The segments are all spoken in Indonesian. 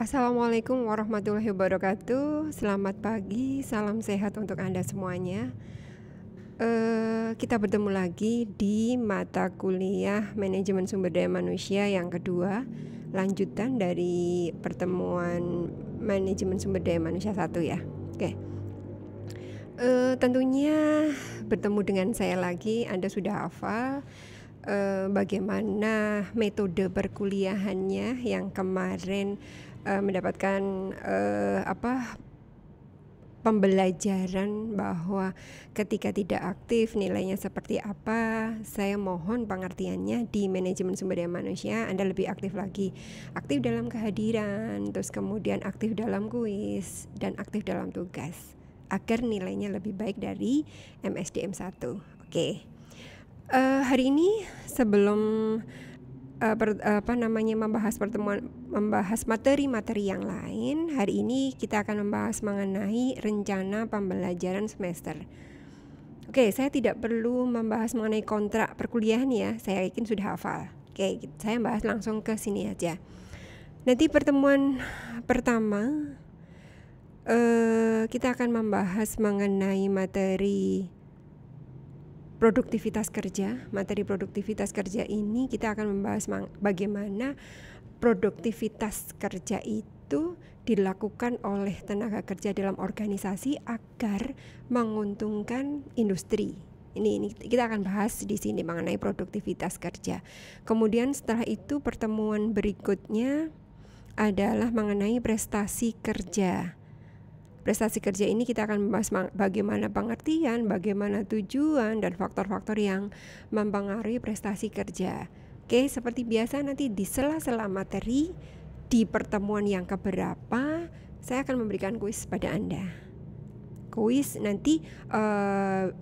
Assalamualaikum warahmatullahi wabarakatuh. Selamat pagi, salam sehat untuk Anda semuanya. Uh, kita bertemu lagi di mata kuliah Manajemen Sumber Daya Manusia yang kedua, lanjutan dari pertemuan Manajemen Sumber Daya Manusia satu ya. Oke. Okay. Eh, tentunya bertemu dengan saya lagi, Anda sudah hafal eh, bagaimana metode perkuliahannya yang kemarin uh, mendapatkan uh, apa pembelajaran bahwa ketika tidak aktif nilainya seperti apa saya mohon pengertiannya di manajemen sumber daya manusia Anda lebih aktif lagi aktif dalam kehadiran terus kemudian aktif dalam kuis dan aktif dalam tugas agar nilainya lebih baik dari MSDM 1 oke okay. uh, eh, hari ini sebelum uh, ber, uh, apa namanya membahas pertemuan membahas materi-materi yang lain. Hari ini kita akan membahas mengenai rencana pembelajaran semester. Oke, saya tidak perlu membahas mengenai kontrak perkuliahan ya. Saya yakin sudah hafal. Oke, gitu. saya bahas langsung ke sini aja. Nanti pertemuan pertama uh, kita akan membahas mengenai materi produktivitas kerja. Materi produktivitas kerja ini kita akan membahas bagaimana produktivitas kerja itu dilakukan oleh tenaga kerja dalam organisasi agar menguntungkan industri. Ini, ini kita akan bahas di sini mengenai produktivitas kerja. Kemudian setelah itu pertemuan berikutnya adalah mengenai prestasi kerja prestasi kerja ini kita akan membahas bagaimana pengertian, bagaimana tujuan, dan faktor-faktor yang mempengaruhi prestasi kerja. Oke, seperti biasa nanti di sela-sela materi di pertemuan yang keberapa saya akan memberikan kuis pada Anda. Kuis nanti uh,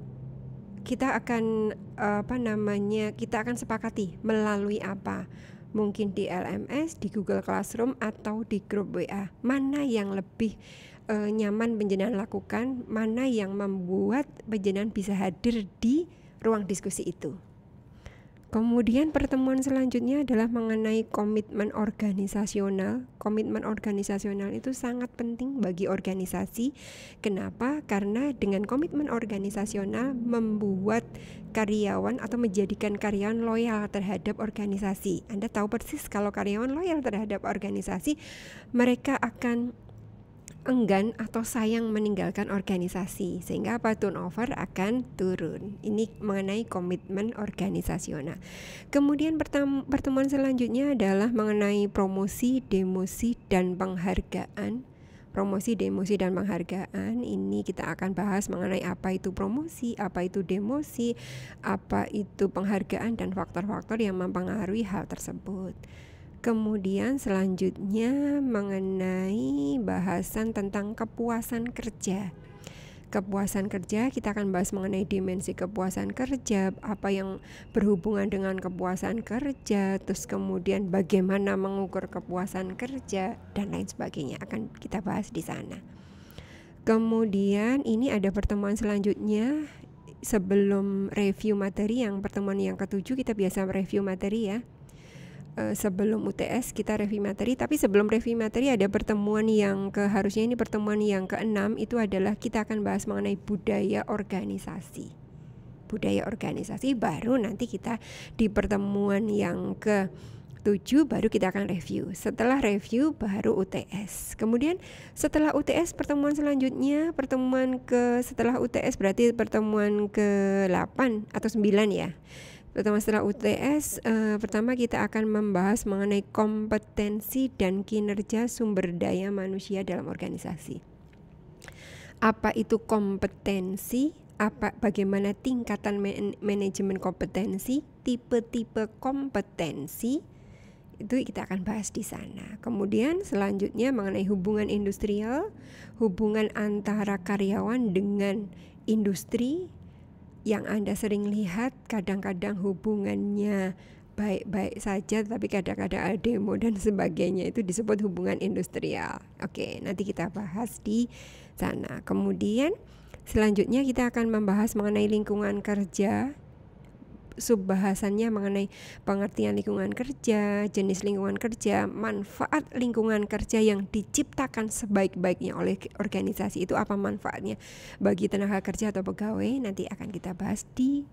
kita akan apa namanya? Kita akan sepakati melalui apa? mungkin di LMS, di Google Classroom atau di grup WA. Mana yang lebih e, nyaman penjenan lakukan, mana yang membuat penjenan bisa hadir di ruang diskusi itu. Kemudian pertemuan selanjutnya adalah mengenai komitmen organisasional. Komitmen organisasional itu sangat penting bagi organisasi. Kenapa? Karena dengan komitmen organisasional membuat karyawan atau menjadikan karyawan loyal terhadap organisasi. Anda tahu persis kalau karyawan loyal terhadap organisasi, mereka akan enggan atau sayang meninggalkan organisasi sehingga apa turnover akan turun. Ini mengenai komitmen organisasional. Kemudian pertemuan selanjutnya adalah mengenai promosi, demosi dan penghargaan. Promosi, demosi dan penghargaan ini kita akan bahas mengenai apa itu promosi, apa itu demosi, apa itu penghargaan dan faktor-faktor yang mempengaruhi hal tersebut. Kemudian selanjutnya mengenai bahasan tentang kepuasan kerja. Kepuasan kerja kita akan bahas mengenai dimensi kepuasan kerja, apa yang berhubungan dengan kepuasan kerja, terus kemudian bagaimana mengukur kepuasan kerja dan lain sebagainya akan kita bahas di sana. Kemudian ini ada pertemuan selanjutnya sebelum review materi yang pertemuan yang ketujuh kita biasa review materi ya. Eh, sebelum UTS kita review materi, tapi sebelum review materi ada pertemuan yang ke harusnya ini pertemuan yang keenam itu adalah kita akan bahas mengenai budaya organisasi. Budaya organisasi baru nanti kita di pertemuan yang ke 7 baru kita akan review. Setelah review baru UTS. Kemudian setelah UTS pertemuan selanjutnya, pertemuan ke setelah UTS berarti pertemuan ke-8 atau 9 ya terutama setelah UTS eh, pertama kita akan membahas mengenai kompetensi dan kinerja sumber daya manusia dalam organisasi apa itu kompetensi apa bagaimana tingkatan man manajemen kompetensi tipe-tipe kompetensi itu kita akan bahas di sana. Kemudian selanjutnya mengenai hubungan industrial, hubungan antara karyawan dengan industri, yang Anda sering lihat kadang-kadang hubungannya baik-baik saja tapi kadang-kadang ada demo dan sebagainya itu disebut hubungan industrial. Oke, nanti kita bahas di sana. Kemudian selanjutnya kita akan membahas mengenai lingkungan kerja subbahasannya mengenai pengertian lingkungan kerja, jenis lingkungan kerja, manfaat lingkungan kerja yang diciptakan sebaik-baiknya oleh organisasi itu apa manfaatnya bagi tenaga kerja atau pegawai nanti akan kita bahas di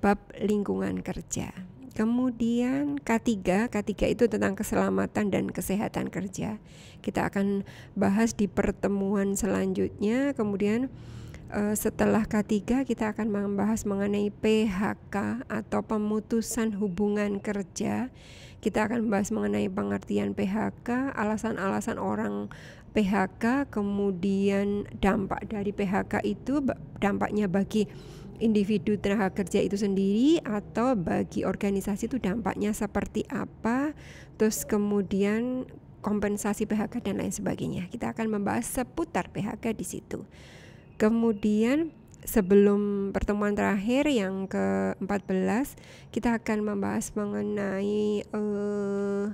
bab lingkungan kerja. Kemudian K3, K3 itu tentang keselamatan dan kesehatan kerja. Kita akan bahas di pertemuan selanjutnya. Kemudian Eh, setelah K3 kita akan membahas mengenai PHK atau pemutusan hubungan kerja. Kita akan membahas mengenai pengertian PHK, alasan-alasan orang PHK, kemudian dampak dari PHK itu dampaknya bagi individu tenaga kerja itu sendiri atau bagi organisasi itu dampaknya seperti apa. Terus kemudian kompensasi PHK dan lain sebagainya. Kita akan membahas seputar PHK di situ. Kemudian sebelum pertemuan terakhir yang ke-14 kita akan membahas mengenai uh,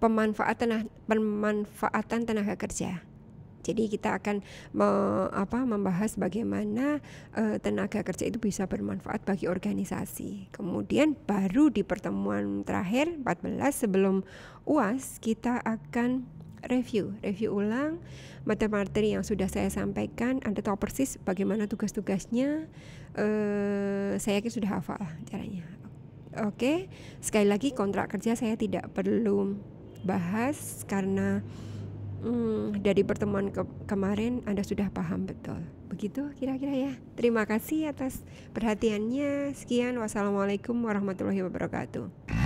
pemanfaatan nah, pemanfaatan tenaga kerja. Jadi kita akan me, apa, membahas bagaimana uh, tenaga kerja itu bisa bermanfaat bagi organisasi. Kemudian baru di pertemuan terakhir 14 sebelum UAS kita akan review, review ulang materi-materi yang sudah saya sampaikan. Anda tahu persis bagaimana tugas-tugasnya. Uh, saya yakin sudah hafal caranya. Oke, okay. sekali lagi kontrak kerja saya tidak perlu bahas karena hmm, dari pertemuan ke kemarin Anda sudah paham betul. Begitu kira-kira ya. Terima kasih atas perhatiannya. Sekian, wassalamualaikum warahmatullahi wabarakatuh.